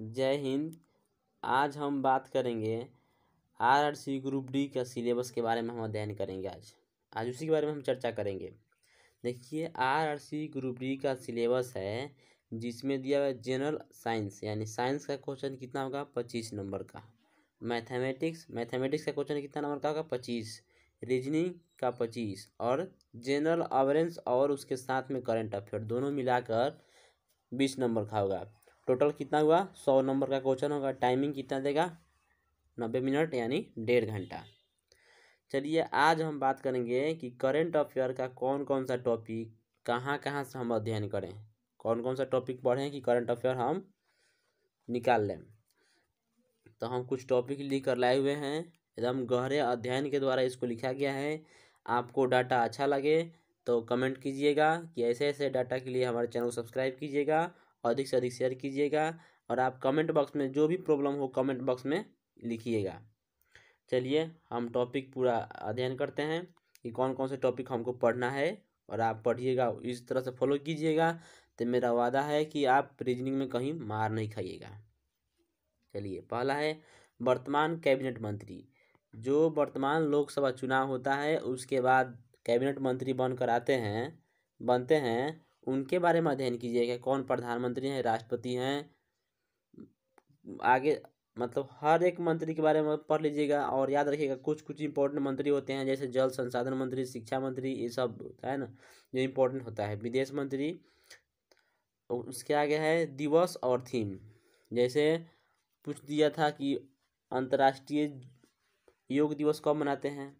जय हिंद आज हम बात करेंगे R R C group D का सिलेबस के बारे में हम अध्ययन करेंगे आज आज उसी के बारे में हम चर्चा करेंगे देखिए R R C group D का सिलेबस है जिसमें दिया हुआ है जनरल साइंस यानी साइंस का क्वेश्चन कितना होगा पच्चीस नंबर का मैथमेटिक्स मैथमेटिक्स का क्वेश्चन कितना नंबर का होगा पच्चीस रीजनिंग का पच्चीस और जनरल अवेरेंस और उसके साथ में करंट अफेयर दोनों मिलाकर बीस नंबर का होगा टोटल कितना हुआ सौ नंबर का क्वेश्चन होगा टाइमिंग कितना देगा नब्बे मिनट यानी डेढ़ घंटा चलिए आज हम बात करेंगे कि करेंट अफेयर का कौन कौन सा टॉपिक कहाँ कहाँ से हम अध्ययन करें कौन कौन सा टॉपिक पढ़ें कि करंट अफेयर हम निकाल लें तो हम कुछ टॉपिक लिख कर लाए हुए हैं एकदम गहरे अध्ययन के द्वारा इसको लिखा गया है आपको डाटा अच्छा लगे तो कमेंट कीजिएगा कि ऐसे ऐसे डाटा के लिए हमारे चैनल को सब्सक्राइब कीजिएगा अधिक से अधिक शेयर कीजिएगा और आप कमेंट बॉक्स में जो भी प्रॉब्लम हो कमेंट बॉक्स में लिखिएगा चलिए हम टॉपिक पूरा अध्ययन करते हैं कि कौन कौन से टॉपिक हमको पढ़ना है और आप पढ़िएगा इस तरह से फॉलो कीजिएगा तो मेरा वादा है कि आप रीजनिंग में कहीं मार नहीं खाइएगा चलिए पहला है वर्तमान कैबिनेट मंत्री जो वर्तमान लोकसभा चुनाव होता है उसके बाद कैबिनेट मंत्री बनकर आते हैं बनते हैं उनके बारे में अध्ययन कीजिएगा कौन प्रधानमंत्री हैं राष्ट्रपति हैं आगे मतलब हर एक मंत्री के बारे में पढ़ लीजिएगा और याद रखिएगा कुछ कुछ इंपॉर्टेंट मंत्री होते हैं जैसे जल संसाधन मंत्री शिक्षा मंत्री ये सब है ना जो इम्पोर्टेंट होता है विदेश मंत्री उसके आगे है दिवस और थीम जैसे पूछ दिया था कि अंतर्राष्ट्रीय योग दिवस कब मनाते हैं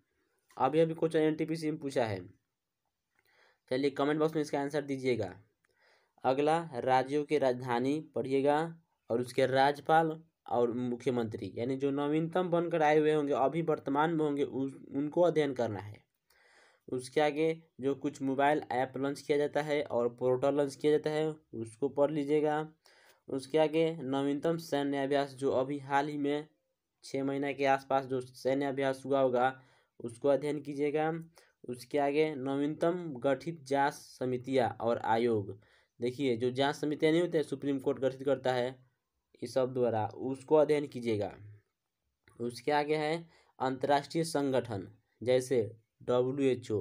अभी अभी question N T P C में पूछा है चलिए कमेंट बॉक्स में इसका आंसर दीजिएगा अगला राज्यों की राजधानी पढ़िएगा और उसके राज्यपाल और मुख्यमंत्री यानी जो नवीनतम बनकर आए हुए होंगे अभी वर्तमान में होंगे उनको अध्ययन करना है उसके आगे जो कुछ मोबाइल ऐप लॉन्च किया जाता है और पोर्टल लॉन्च किया जाता है उसको पढ़ लीजिएगा उसके आगे नवीनतम सैन्य अभ्यास जो अभी हाल ही में छः महीना के आसपास जो सैन्य अभ्यास हुआ होगा उसको अध्ययन कीजिएगा उसके आगे नवीनतम गठित जांच समितियाँ और आयोग देखिए जो जांच समितियाँ नहीं होती है सुप्रीम कोर्ट गठित करता है इस सब द्वारा उसको अध्ययन कीजिएगा उसके आगे है अंतर्राष्ट्रीय संगठन जैसे W H O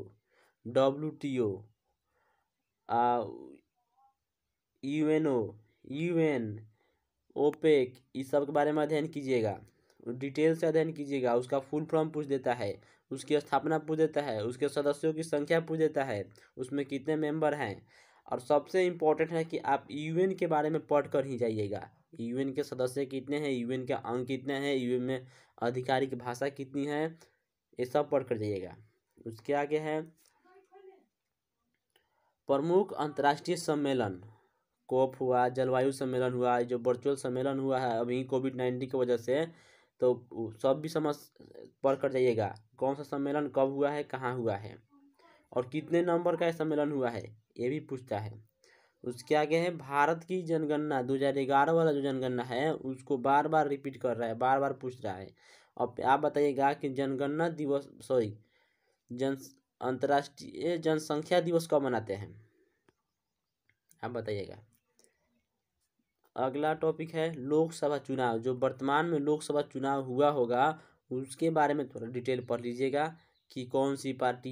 W T O U N O U N OPEC इस सब के बारे में अध्ययन कीजिएगा डिटेल से अध्ययन कीजिएगा उसका फुल फॉर्म पूछ देता है उसकी स्थापना पूछ देता है उसके सदस्यों की संख्या पूछ देता है उसमें कितने मेंबर हैं और सबसे इम्पोर्टेंट है कि आप यूएन के बारे में पढ़ कर ही जाइएगा यूएन के सदस्य कितने हैं यूएन के अंग कितने हैं यूएन में आधिकारिक भाषा कितनी है ये सब पढ़ कर जाइएगा उसके आगे है प्रमुख अंतर्राष्ट्रीय सम्मेलन कोप हुआ जलवायु सम्मेलन हुआ जो वर्चुअल सम्मेलन हुआ है अभी कोविड नाइन्टीन की वजह से तो सब भी समझ पढ़ कर जाइएगा कौन सा सम्मेलन कब हुआ है कहाँ हुआ है और कितने नंबर का सम्मेलन हुआ है ये भी पूछता है उसके आगे है भारत की जनगणना 2011 वाला जो जनगणना है उसको बार बार रिपीट कर रहा है बार बार पूछ रहा है और आप बताइएगा कि जनगणना दिवस सॉरी जन अंतर्राष्ट्रीय जनसंख्या दिवस कब मनाते हैं आप बताइएगा अगला टॉपिक है लोकसभा चुनाव जो वर्तमान में लोकसभा चुनाव हुआ होगा उसके बारे में थोड़ा डिटेल पढ़ लीजिएगा कि कौन सी पार्टी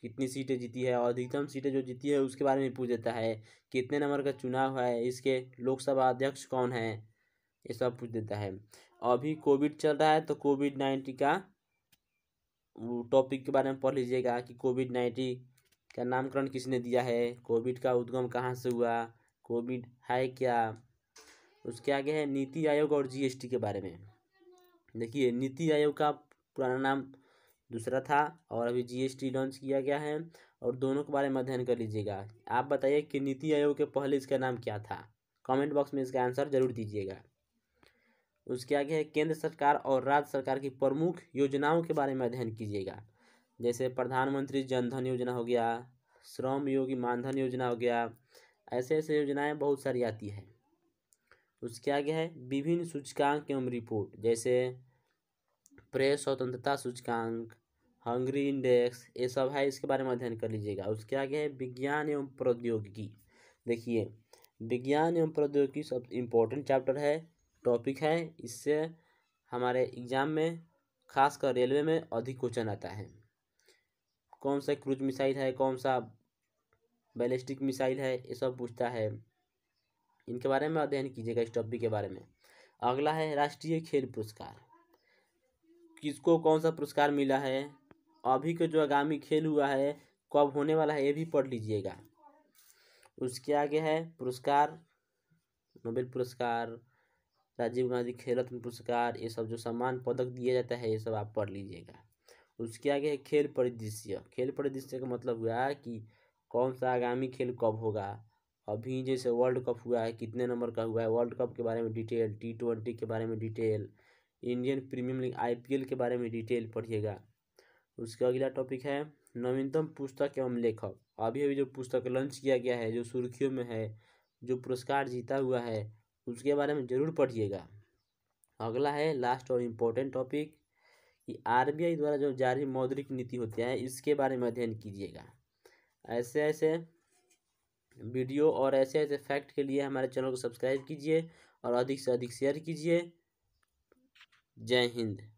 कितनी सीटें जीती है और अधिकतम सीटें जो जीती है उसके बारे में पूछ देता है कितने नंबर का चुनाव है इसके लोकसभा अध्यक्ष कौन है ये सब पूछ देता है अभी कोविड चल रहा है तो कोविड नाइन्टीन का टॉपिक के बारे में पढ़ लीजिएगा कि कोविड नाइन्टीन का नामकरण किसने दिया है कोविड का उद्गम कहाँ से हुआ कोविड है क्या उसके आगे है नीति आयोग और जीएसटी के बारे में देखिए नीति आयोग का पुराना नाम दूसरा था और अभी जीएसटी लॉन्च किया गया है और दोनों के बारे में अध्ययन कर लीजिएगा आप बताइए कि नीति आयोग के पहले इसका नाम क्या था कमेंट बॉक्स में इसका आंसर जरूर दीजिएगा उसके आगे है केंद्र सरकार और राज्य सरकार की प्रमुख योजनाओं के बारे में अध्ययन कीजिएगा जैसे प्रधानमंत्री जनधन योजना हो गया श्रम योगी मानधन योजना हो गया ऐसे ऐसे योजनाएं बहुत सारी आती है उसके आगे है विभिन्न सूचकांक एवं रिपोर्ट जैसे प्रेस स्वतंत्रता सूचकांक हंगरी इंडेक्स ये सब है इसके बारे में अध्ययन कर लीजिएगा उसके आगे है विज्ञान एवं प्रौद्योगिकी देखिए विज्ञान एवं प्रौद्योगिकी सब इम्पोर्टेंट चैप्टर है टॉपिक है इससे हमारे एग्जाम में खासकर रेलवे में अधिक क्वेश्चन आता है कौन सा क्रूज मिसाइल है कौन सा बैलिस्टिक मिसाइल है ये सब पूछता है इनके बारे में अध्ययन कीजिएगा इस टॉपिक के बारे में अगला है राष्ट्रीय खेल पुरस्कार किसको कौन सा पुरस्कार मिला है अभी के जो आगामी खेल हुआ है कब होने वाला है ये भी पढ़ लीजिएगा उसके आगे है पुरस्कार नोबेल पुरस्कार राजीव गांधी खेल रत्न पुरस्कार ये सब जो सम्मान पदक दिया जाता है ये सब आप पढ़ लीजिएगा उसके आगे है खेल परिदृश्य खेल परिदृश्य का मतलब हुआ कि कौन सा आगामी खेल कब होगा अभी जैसे वर्ल्ड कप हुआ है कितने नंबर का हुआ है वर्ल्ड कप के बारे में डिटेल टी ट्वेंटी के बारे में detail Indian premier league IPL के बारे में डिटेल पढ़िएगा उसका अगला टॉपिक है नवीनतम पुस्तक एवं लेखक अभी अभी जो पुस्तक लॉन्च किया गया है जो सुर्खियों में है जो पुरस्कार जीता हुआ है उसके बारे में ज़रूर पढ़िएगा अगला है लास्ट और इम्पोर्टेंट टॉपिक कि आर द्वारा जो जारी मौद्रिक नीति होती है इसके बारे में अध्ययन कीजिएगा ऐसे ऐसे वीडियो और ऐसे ऐसे फैक्ट के लिए हमारे चैनल को सब्सक्राइब कीजिए और अधिक से अधिक शेयर कीजिए जय हिंद